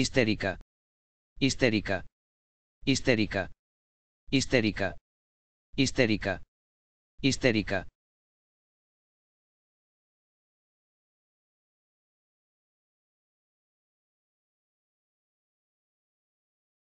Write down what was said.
histérica, histérica, histérica, histérica, histérica, histérica,